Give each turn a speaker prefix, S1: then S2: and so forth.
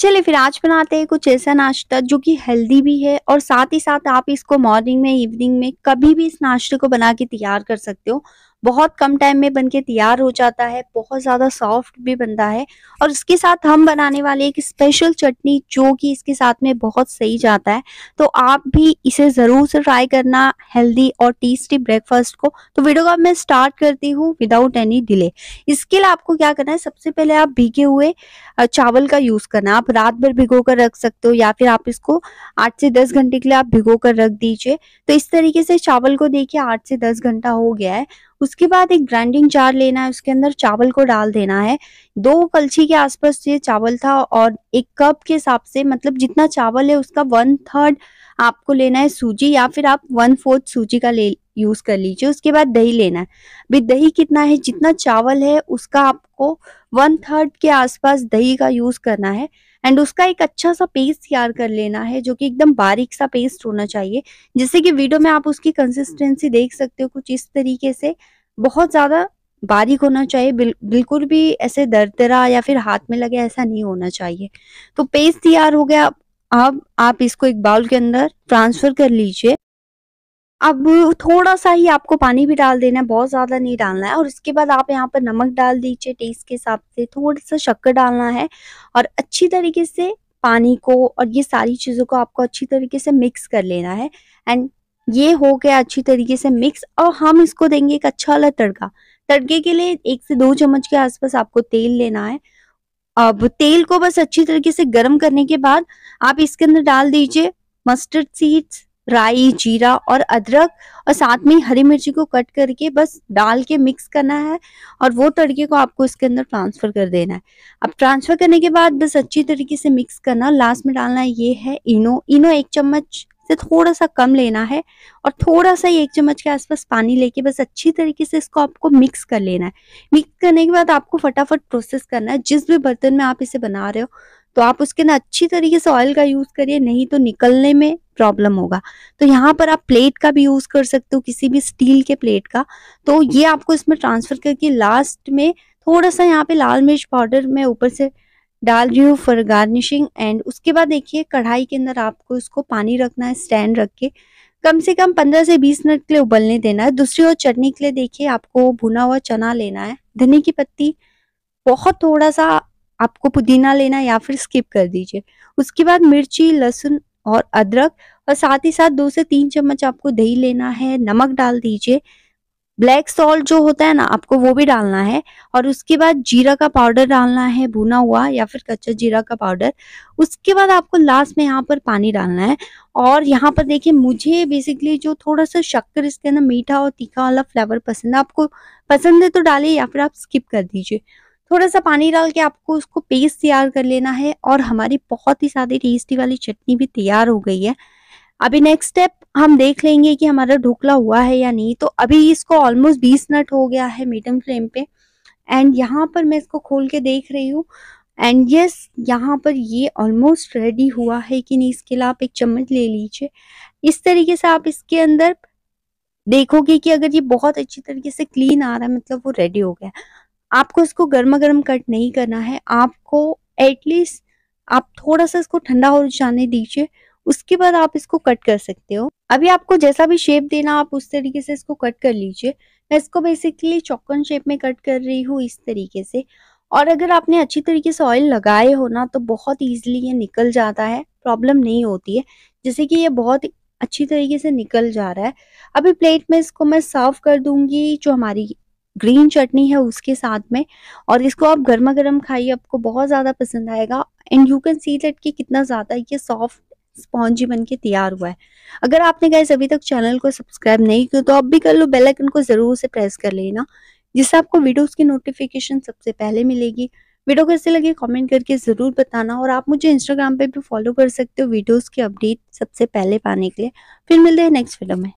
S1: चलिए फिर आज बनाते हैं कुछ ऐसा नाश्ता जो कि हेल्दी भी है और साथ ही साथ आप इसको मॉर्निंग में इवनिंग में कभी भी इस नाश्ते को बना के तैयार कर सकते हो बहुत कम टाइम में बनके तैयार हो जाता है बहुत ज़्यादा सॉफ्ट भी बनता है और इसके साथ हम बनाने वाले एक स्पेशल चटनी जो कि इसके साथ में बहुत सही जाता है तो आप भी इसे ज़रूर से ट्राई करना हेल्दी और टेस्टी ब्रेकफास्ट को तो वीडियो को मैं स्टार्ट करती हूँ विदाउट एनी डिले इसके लिए आपको क्या करना है सबसे पहले आप भीगे हुए चावल का यूज़ करना आप रात भर भिगो कर रख सकते हो या फिर आप इसको आठ से दस घंटे के लिए आप भिगो कर रख दीजिए तो इस तरीके से चावल को देखिए आठ से दस घंटा हो गया है उसके बाद एक ग्राइंडिंग जार लेना है उसके अंदर चावल को डाल देना है दो कलछी के आसपास ये चावल था और एक कप के हिसाब से मतलब जितना चावल है उसका वन थर्ड आपको लेना है सूजी या फिर आप वन फोर्थ सूजी का ले यूज़ कर लीजिए उसके बाद दही लेना है अभी दही कितना है जितना चावल है उसका आपको वन थर्ड के आसपास दही का यूज़ करना है एंड उसका एक अच्छा सा पेस्ट तैयार कर लेना है जो कि एकदम बारीक सा पेस्ट होना चाहिए जैसे कि वीडियो में आप उसकी कंसिस्टेंसी देख सकते हो कुछ इस तरीके से बहुत ज़्यादा बारीक होना चाहिए बिल, बिल्कुल भी ऐसे दरदरा या फिर हाथ में लगे ऐसा नहीं होना चाहिए तो पेस्ट तैयार हो गया अब आप इसको एक बाउल के अंदर ट्रांसफर कर लीजिए अब थोड़ा सा ही आपको पानी भी डाल देना है बहुत ज़्यादा नहीं डालना है और इसके बाद आप यहाँ पर नमक डाल दीजिए टेस्ट के हिसाब से थोड़ा सा शक्कर डालना है और अच्छी तरीके से पानी को और ये सारी चीज़ों को आपको अच्छी तरीके से मिक्स कर लेना है एंड ये हो गया अच्छी तरीके से मिक्स और हम इसको देंगे एक अच्छा वाला तड़का तड़के के लिए एक से दो चम्मच के आसपास आपको तेल लेना है अब तेल को बस अच्छी तरीके से गर्म करने के बाद आप इसके अंदर डाल दीजिए मस्टर्ड सीड्स राई जीरा और अदरक और साथ में हरी मिर्ची को कट करके बस डाल के मिक्स करना है और वो तड़के को आपको इसके अंदर ट्रांसफर कर देना है अब ट्रांसफर करने के बाद बस अच्छी तरीके से मिक्स करना लास्ट में डालना ये है इनो इनो एक चम्मच से थोड़ा सा कम लेना है और थोड़ा सा एक चम्मच के आसपास पानी लेके बस अच्छी तरीके से इसको आपको मिक्स कर लेना है मिक्स करने के बाद आपको फटाफट प्रोसेस करना है जिस भी बर्तन में आप इसे बना रहे हो तो आप उसके ना अच्छी तरीके से ऑयल का यूज़ करिए नहीं तो निकलने में प्रॉब्लम होगा तो यहाँ पर आप प्लेट का भी यूज़ कर सकते हो किसी भी स्टील के प्लेट का तो ये आपको इसमें ट्रांसफ़र करके लास्ट में थोड़ा सा यहाँ पे लाल मिर्च पाउडर मैं ऊपर से डाल रही हूँ फॉर गार्निशिंग एंड उसके बाद देखिए कढ़ाई के अंदर आपको इसको पानी रखना है स्टैंड रख के कम से कम 15 से 20 मिनट के लिए उबलने देना है दूसरी ओर चटनी के लिए देखिए आपको भुना हुआ चना लेना है धने की पत्ती बहुत थोड़ा सा आपको पुदीना लेना है या फिर स्किप कर दीजिए उसके बाद मिर्ची लहसुन और अदरक और साथ ही साथ दो से तीन चम्मच आपको दही लेना है नमक डाल दीजिए ब्लैक सॉल्ट जो होता है ना आपको वो भी डालना है और उसके बाद जीरा का पाउडर डालना है भुना हुआ या फिर कच्चा जीरा का पाउडर उसके बाद आपको लास्ट में यहाँ पर पानी डालना है और यहाँ पर देखिए मुझे बेसिकली जो थोड़ा सा शक्कर इसके ना मीठा और तीखा वाला फ्लेवर पसंद है आपको पसंद है तो डालिए या फिर आप स्किप कर दीजिए थोड़ा सा पानी डाल के आपको उसको पेस्ट तैयार कर लेना है और हमारी बहुत ही सादी टेस्टी वाली चटनी भी तैयार हो गई है अभी नेक्स्ट स्टेप हम देख लेंगे कि हमारा ढोकला हुआ है या नहीं तो अभी इसको ऑलमोस्ट बीस मिनट हो गया है मीडियम फ्लेम पे एंड यहाँ पर मैं इसको खोल के देख रही हूँ एंड यस yes, यहाँ पर ये ऑलमोस्ट रेडी हुआ है कि नहीं इसके लिए आप एक चम्मच ले लीजिए इस तरीके से आप इसके अंदर देखोगे कि अगर ये बहुत अच्छी तरीके से क्लीन आ रहा है मतलब वो रेडी हो गया आपको इसको गर्मा गर्म कट नहीं करना है आपको एटलीस्ट आप थोड़ा सा इसको ठंडा हो जाने दीजिए उसके बाद आप इसको कट कर सकते हो अभी आपको जैसा भी शेप देना आप उस तरीके से इसको कट कर लीजिए मैं इसको बेसिकली चौकन शेप में कट कर रही हूँ इस तरीके से और अगर आपने अच्छी तरीके से ऑयल लगाए हो ना तो बहुत ईजिली ये निकल जाता है प्रॉब्लम नहीं होती है जैसे कि ये बहुत अच्छी तरीके से निकल जा रहा है अभी प्लेट में इसको मैं सर्व कर दूंगी जो हमारी ग्रीन चटनी है उसके साथ में और इसको आप गर्मा गर्म खाइए आपको बहुत ज़्यादा पसंद आएगा and you can see that कि कितना ज़्यादा ये सॉफ्ट स्पॉन्जी बन के तैयार हुआ है अगर आपने गैस अभी तक चैनल को सब्सक्राइब नहीं किया तो आप भी कर लो बेल आइकन को ज़रूर से प्रेस कर लेना जिससे आपको वीडियोस की नोटिफिकेशन सबसे पहले मिलेगी वीडियो कैसे लगे कमेंट करके ज़रूर बताना और आप मुझे इंस्टाग्राम पे भी फॉलो कर सकते हो वीडियोस की अपडेट सबसे पहले पाने के लिए फिर मिलते हैं नेक्स्ट वीडियो में